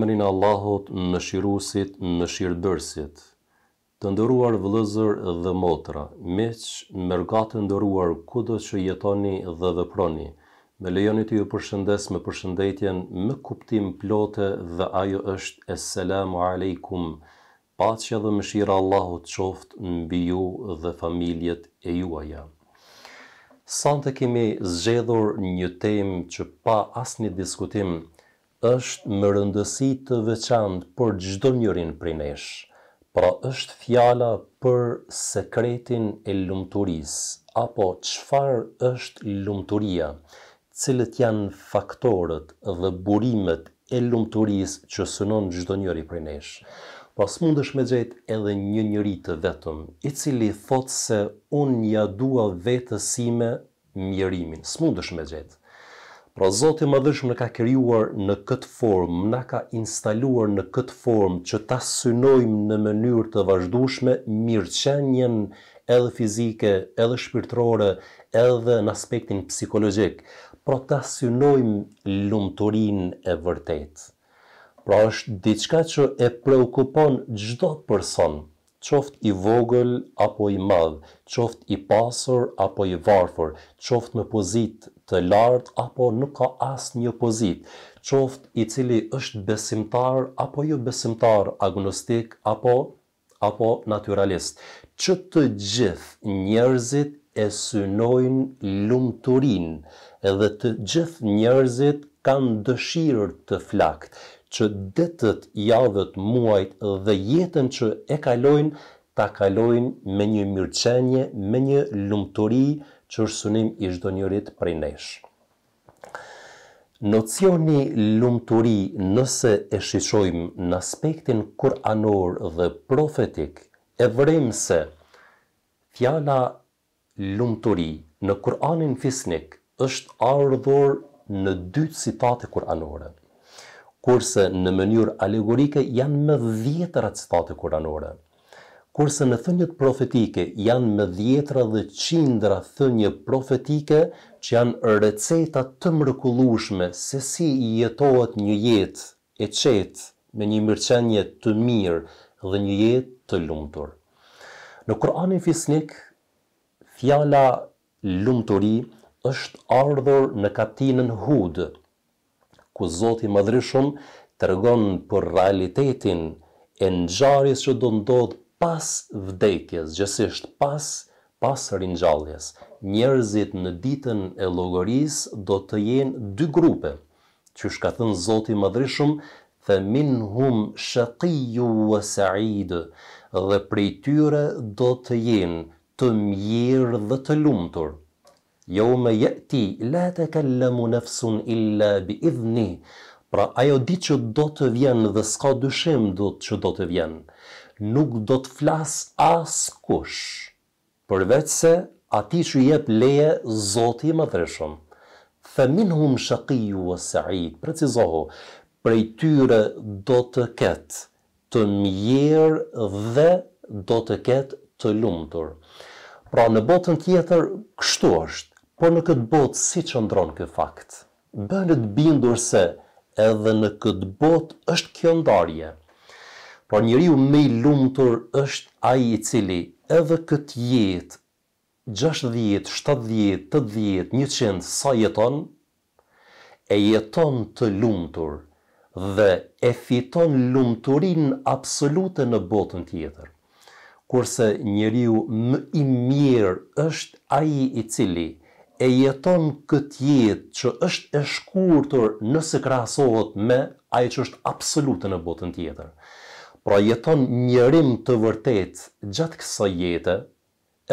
emrin Allahut në shirusit, në shirdërsit. Të ndëruar vëllëzër dhe motra, meq me rga të ndëruar kudo që jetoni dhe dhe proni, me lejoni të ju përshëndes me përshëndetjen me kuptim plote dhe ajo është Esselamu Aleikum, paqja dhe mëshira Allahut qoftë mbi ju dhe familjet e juaja. Sante kemi zgjedhur një temë që pa asni diskutim, është më rëndësi të veçantë për çdo njërin për nesh. Pra është fjala për sekretin e lumturisë, apo çfarë është lumturia? Cilat janë faktorët dhe burimet e lumturisë që synon çdo njëri për nesh? Pra smundesh me jetë edhe një njëri të vetëm, i cili thotë se un një dua vetësime mjerimin. Smundesh me jetë Pra Zoti i Madhëshëm në ka krijuar në këtë formë, në ka instaluar në këtë formë që ta synojmë në mënyrë të vazhdueshme mirëqenien, edhe fizike, edhe shpirtërore, edhe në aspektin psikologjik. Pra ta synojmë lumturinë e vërtetë. Pra është diçka që e preokupon çdo person qoft i vogël apo i madh, qoft i pasur apo i varfër, qoft në pozit të lart apo nuk ka as një pozit, qoft i cili është besimtar apo jo besimtar, agnostik apo apo naturalist, që të gjithë njerëzit e synojnë lumëturin, edhe të gjithë njerëzit kanë dëshirë të flakt, që detët, javët, muajt dhe jetën që e kalojnë, ta kalojnë me një mirëqenje, me një lumëtori që është sunim i shdo njërit prej nesh. Nocioni lumëtori nëse e shishojmë në aspektin kuranor dhe profetik, e vërem se fjala lumëtori në kuranin fisnik është ardhur në dy citate kuranore – kurse në mënyrë alegorike janë më dhjetëra citate kuranore. Kurse në thënjët profetike janë më dhjetëra dhe qindra thënjë profetike që janë receta të mërkullushme se si i jetohet një jetë e qetë me një mërqenje të mirë dhe një jetë të lumëtur. Në Koranin Fisnik, fjala lumëturi është ardhur në katinën hudë, ku Zoti i Madhrishëm tregon për realitetin e ngjarjes që do ndodh pas vdekjes, gjithsesi pas pas ringjalljes. Njerëzit në ditën e llogarisë do të jenë dy grupe. Që shka thënë Zoti i Madhrishëm, fe min hum shëkiju wa sa'id, dhe prej tyre do të jenë të mjerë dhe të lumëtur jo me jeti, la te kellemu nefsun illa bi idhni, pra ajo di që do të vjen dhe s'ka dyshim do të që do të vjen, nuk do të flas as kush, përveç se ati që jep leje zoti më dreshëm. Femin hum shakiju e sajit, precizohu, prej tyre do të ketë të mjerë dhe do të ketë të lumëtur. Pra në botën tjetër, kështu është, Por në këtë botë si që ndronë këtë fakt? Bënët bindur se edhe në këtë botë është kjo ndarje. Por njëri u me i lumëtur është aji i cili edhe këtë jetë, 60, 70, 80, 100, sa jeton, e jeton të lumëtur dhe e fiton lumëturin absolute në botën tjetër. Kurse njëriu më i mirë është aji i cili e jeton këtë jetë që është e shkurtur nëse krahasohet me ai që është absolute në botën tjetër. Pra jeton një të vërtet gjatë kësa jetë,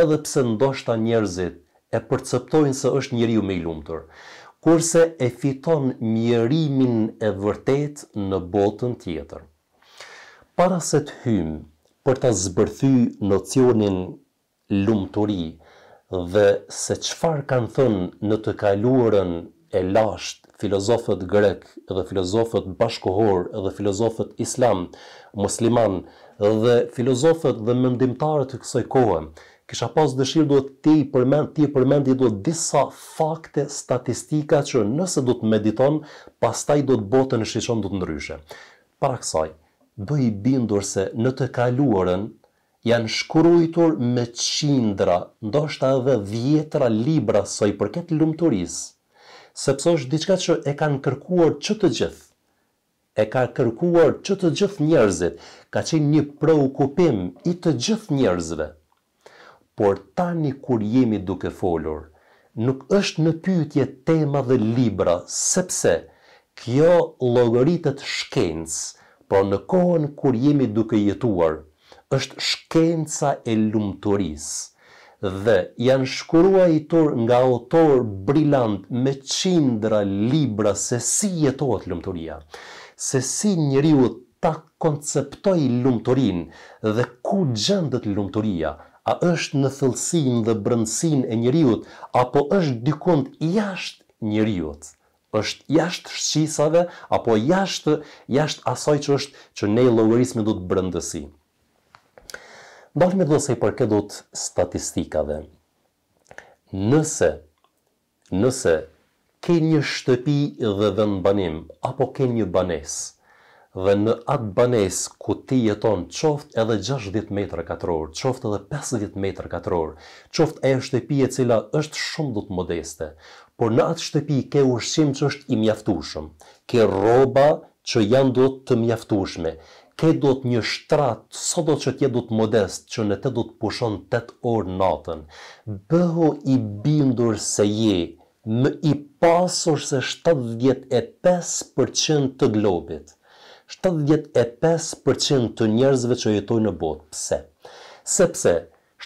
edhe pse ndoshta njerëzit e përceptojnë se është njeriu më i lumtur, kurse e fiton mjerimin e vërtet në botën tjetër. Para se të hym për ta zbërthy nocionin lumturi dhe se qëfar kanë thënë në të kaluarën e lasht filozofët grek dhe filozofët bashkohor dhe filozofët islam, musliman dhe filozofët dhe mëndimtarët të kësoj kohë, kisha pas dëshirë duhet ti i përmend, ti i përmend i duhet disa fakte statistika që nëse do të mediton, pas taj du të botën e shqishon du të ndryshe. Para kësaj, do i bindur se në të kaluarën janë shkruar me qindra, ndoshta edhe vjetra libra sa i përket lumëturis, sepse është diçka që e kanë kërkuar që të gjithë, e ka kërkuar që të gjithë njerëzit, ka qenë një prokupim i të gjithë njerëzve. Por tani kur jemi duke folur, nuk është në pyetje tema dhe libra, sepse kjo logoritet shkencë, por në kohën kur jemi duke jetuar, është shkenca e lumëtorisë dhe janë shkurua i tur nga autor brilant me qindra libra se si jetohet lumëtoria, se si njëri u ta konceptoj lumëtorin dhe ku gjendet lumëtoria, a është në thëlsin dhe brëndsin e njëriut, apo është dykund jashtë njëriut, është jashtë shqisave, apo jashtë, jashtë asoj që është që ne logarismi du të brëndësi. Dalë me dhësej për këtë statistikave. Nëse, nëse, ke një shtëpi dhe dhe në banim, apo ke një banes, dhe në atë banes, ku ti jeton qoft edhe 60 metrë katror, qoft edhe 50 metrë katror, qoft e shtëpi e cila është shumë dhëtë modeste, por në atë shtëpi ke ushqim që është i mjaftushëm, ke roba që janë dhëtë të mjaftushme, ke do të një shtrat, sa do të që tje do të modest, që në te do të pushon 8 orë natën, bëho i bindur se je, më i pasur se 75% të globit, 75% të njerëzve që jetoj në botë, pse? Sepse,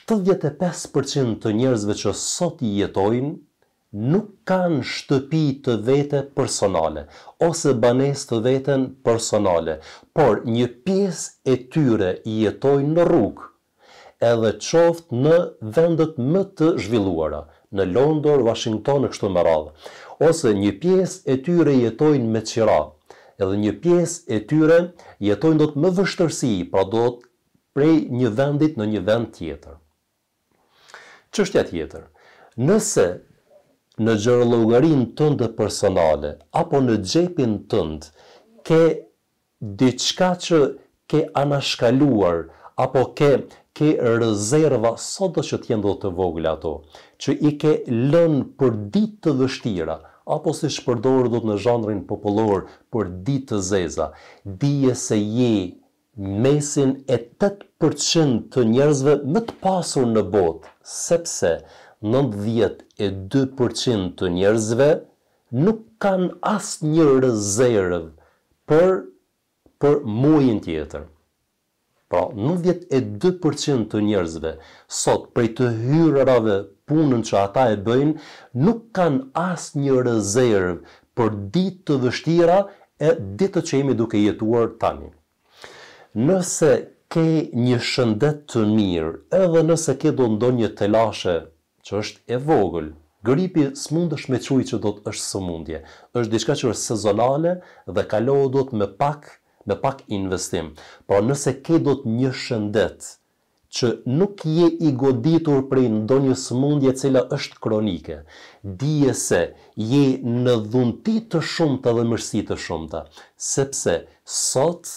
75% të njerëzve që sot i jetojnë, nuk kanë shtëpi të vete personale, ose banes të veten personale, por një pjesë e tyre i jetojnë në rrugë, edhe qoftë në vendet më të zhvilluara, në Londor, Washington, në kështu më radhë, ose një pjesë e tyre jetojnë me qira, edhe një pjesë e tyre jetojnë do të më vështërsi, pra do të prej një vendit në një vend tjetër. Qështja tjetër? Nëse në gjërëllogarin tëndë personale, apo në gjepin tëndë, ke diçka që ke anashkaluar, apo ke, ke rezerva, sot dhe që t'jendë dhe të vogla ato, që i ke lënë për ditë të dështira, apo se shpërdorë do të në zhandrin popullor për ditë të zeza, dije se je mesin e 8% të njerëzve më të pasur në botë, sepse 92% të njerëzve nuk kanë asë një rëzërëvë për, për mujën tjetër. Pra, 92% të njerëzve sot për të hyrërave punën që ata e bëjnë, nuk kanë asë një rëzërëvë për ditë të vështira e ditë të qemi duke jetuar tani. Nëse ke një shëndet të mirë, edhe nëse ke do ndonjë të lashe që është e vogël. Gripi s'mund është me quj që do të është sëmundje, është diçka që është sezonale dhe kalohë do të me pak, me pak investim. Pra nëse ke do të një shëndet që nuk je i goditur prej ndo një sëmundje cila është kronike, dije se je në dhunti të shumëta dhe mërsi të shumëta, sepse sot,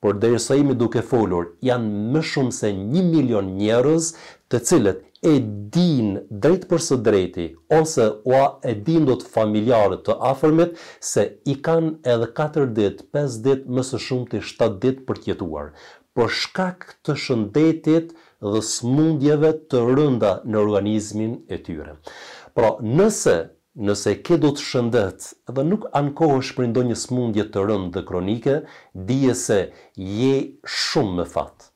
por dhe jësa duke folur, janë më shumë se një milion njerëz të cilët e din drejt për së drejti, ose ua e din do të familjarët të afërmit, se i kanë edhe 4 dit, 5 dit, mësë shumë të 7 dit për tjetuar. Për shkak të shëndetit dhe smundjeve të rënda në organizmin e tyre. Pra, nëse nëse ke do të shëndet dhe nuk ankohësh për ndonjë smundje të rëndë dhe kronike, dije se je shumë me fatë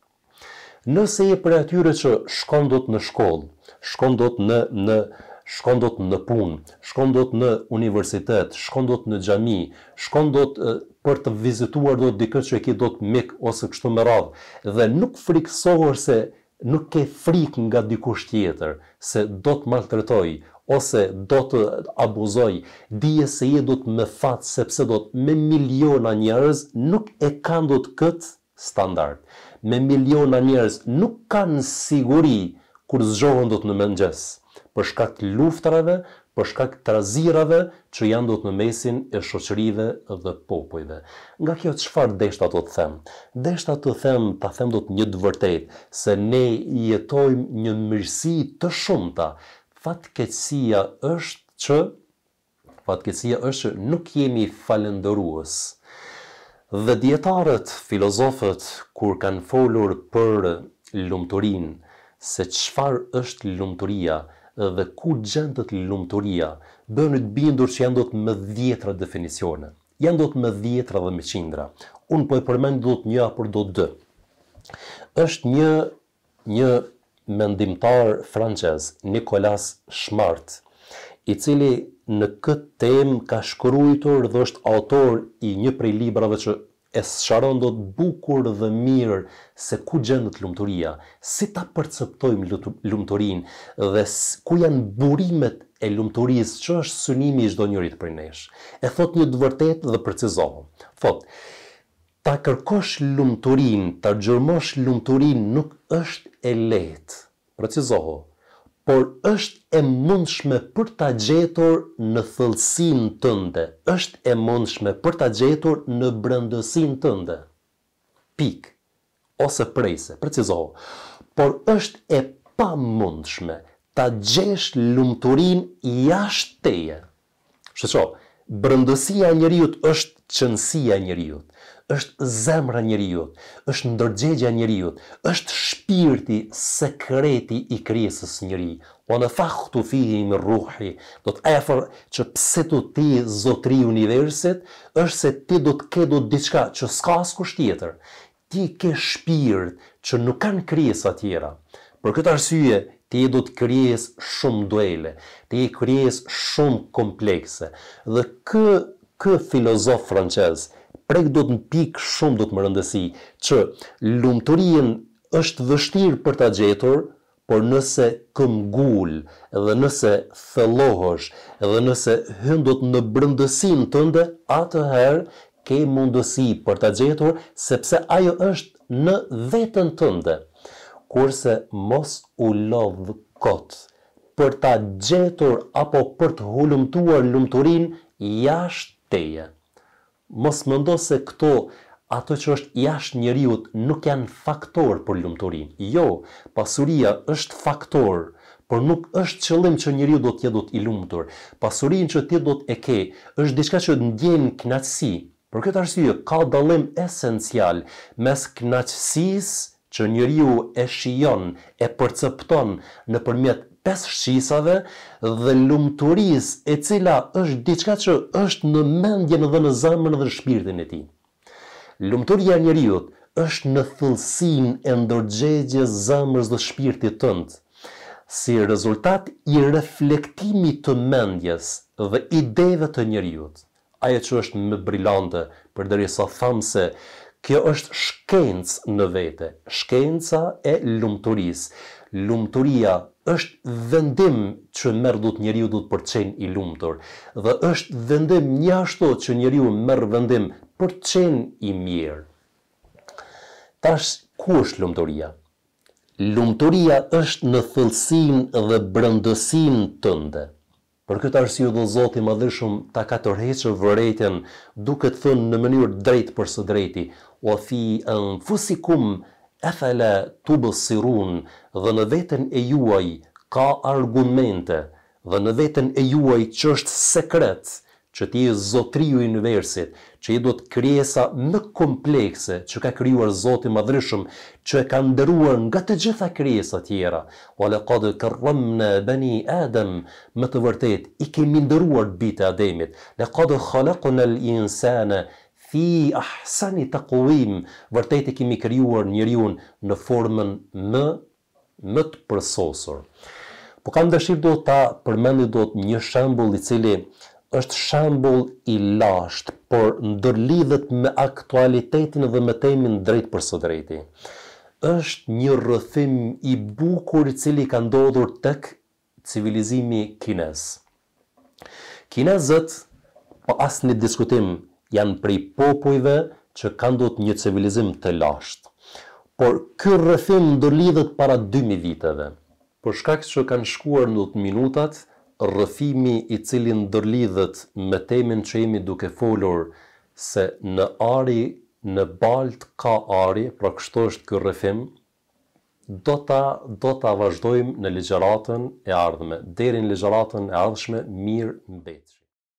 nëse je për atyre që shkon do të në shkollë, shkon do të në, në shkon do të në punë, shkon do të në universitet, shkon do të në gjami, shkon do të për të vizituar do të dikët që e ki do të mik ose kështu me radhë, dhe nuk frikësohër se nuk ke frik nga dikush tjetër, se do të maltretoj, ose do të abuzoj, dije se je do të me fatë, sepse do të me miliona njerëz nuk e kanë do të këtë standard me miliona njerëz nuk kanë siguri kur zgjohen do të në mëngjes, për shkak të luftrave, për shkak të trazirave që janë do të në mesin e shoqërive dhe popujve. Nga kjo çfarë deshta do të them? Deshta të them, ta them do të një të vërtet, se ne jetojmë një mirësi të shumta. Fatkeqësia është që fatkeqësia është që nuk jemi falëndërues. Dhe djetarët, filozofët, kur kanë folur për lumëturin, se qëfar është lumëturia dhe ku gjendët lumëturia, bënë të bindur që janë do të më djetra definicione, janë do të më djetra dhe më qindra. Unë po e përmenë do të një apër do të dë. është një, një mendimtar franqez, Nikolas Shmart, i cili në këtë temë ka shkruar dhe është autor i një prej librave që e sharon do të bukur dhe mirë se ku gjenë lumturia, lumëturia, si ta perceptojmë lumëturin dhe ku janë burimet e lumëturis që është sënimi i shdo njërit për nesh. E thot një dëvërtet dhe precizohëm. Thot, ta kërkosh lumëturin, ta gjërmosh lumëturin nuk është e letë. Precizohëm por është e mundshme për ta gjetur në thëllësin tënde, është e mundshme për ta gjetur në brëndësin tënde. Pik, ose prejse, Precizo. por është e pa mundshme ta gjesh lumëturin jashtë teje. Shëqohë, brëndësia e njeriu është qëndësia e njeriu është zemra e njeriu është ndërgjegjja e njeriu është shpirti sekreti i krijesës njëri. njeriu o në fakhtu fihi me ruhi, do të efer që pse të ti zotri universit, është se ti do të ke do të diçka që s'ka asë kusht tjetër. Ti ke shpirt që nuk kanë kriesa tjera. Për këtë arsye, ti do të krijes shumë duele, ti i krijes shumë komplekse. Dhe kë, kë filozof francez, prek do të në pikë shumë do të më rëndësi, që lumëturien është vështirë për të gjetur, por nëse këmgull, dhe nëse thëlohësh, dhe nëse hëndot në brëndësin të ndë, atëherë ke mundësi për të gjetur, sepse ajo është në vetën të ndë kurse mos u lodhë kotë për ta gjetur apo për të hulumtuar lumturin jashtë teje. Mos mëndo se këto ato që është jashtë njëriut nuk janë faktor për lumturin. Jo, pasuria është faktor, për nuk është qëllim që njëriut do t'je do t'i lumtur. Pasurin që t'je do t'e ke është diçka që t'ndjenë knatsi, për këtë arsye ka dalim esencial mes knatsis që njëriu e shion, e përcepton në përmjet 5 shqisave dhe lumëturis e cila është diçka që është në mendjen dhe në zamën dhe shpirtin e ti. Lumëturia njëriut është në thëllësin e ndërgjegje zamës dhe shpirtit tëndë, si rezultat i reflektimit të mendjes dhe ideve të njëriut. Aje që është më brilante, për dërri sa thamë se Kjo është shkencë në vete, shkenca e lumëturis. Lumëturia është vendim që mërë dhëtë të u dhëtë për qenë i lumëtur, dhe është vendim një ashto që njeriu u mërë vendim për qenë i mirë. Tash, ku është lumëturia? Lumëturia është në thëllësin dhe brëndësin tënde. Për këtë arsye do Zoti madhëshëm ta ka tërhequr vërejtën, duke të thënë në mënyrë drejt për së drejti, wa fi anfusikum afala tubsirun, dhe në veten e juaj ka argumente, dhe në veten e juaj që është sekret, që ti je zotri i universit, që i do të krijesa më komplekse që ka krijuar Zoti i Madhërisëm, që e ka ndëruar nga të gjitha krijesat tjera. Wa laqad karramna bani Adam, më të vërtet i kemi ndëruar bitë Ademit. Laqad khalaqna al-insana fi ahsani taqwim, vërtet e kemi krijuar njeriu në formën më më të përsosur. Po kam dëshirë do ta përmendi do një shembull i cili është shambull i lasht, por ndërlidhet me aktualitetin dhe me temin drejt për së drejti. është një rëthim i bukur i cili ka ndodhur tek civilizimi kines. Kinesët, po asë një diskutim, janë prej popujve që ka ndodhët një civilizim të lasht. Por kërë rëthim ndërlidhet para 2.000 viteve. Por shkak që kanë shkuar në të minutat, rëfimi i cili ndërlidhët me temin që jemi duke folur se në ari në balt ka ari, pra kështu është kërë rëfim, do të do ta vazhdojmë në legjaratën e ardhme, derin legjaratën e ardhshme mirë në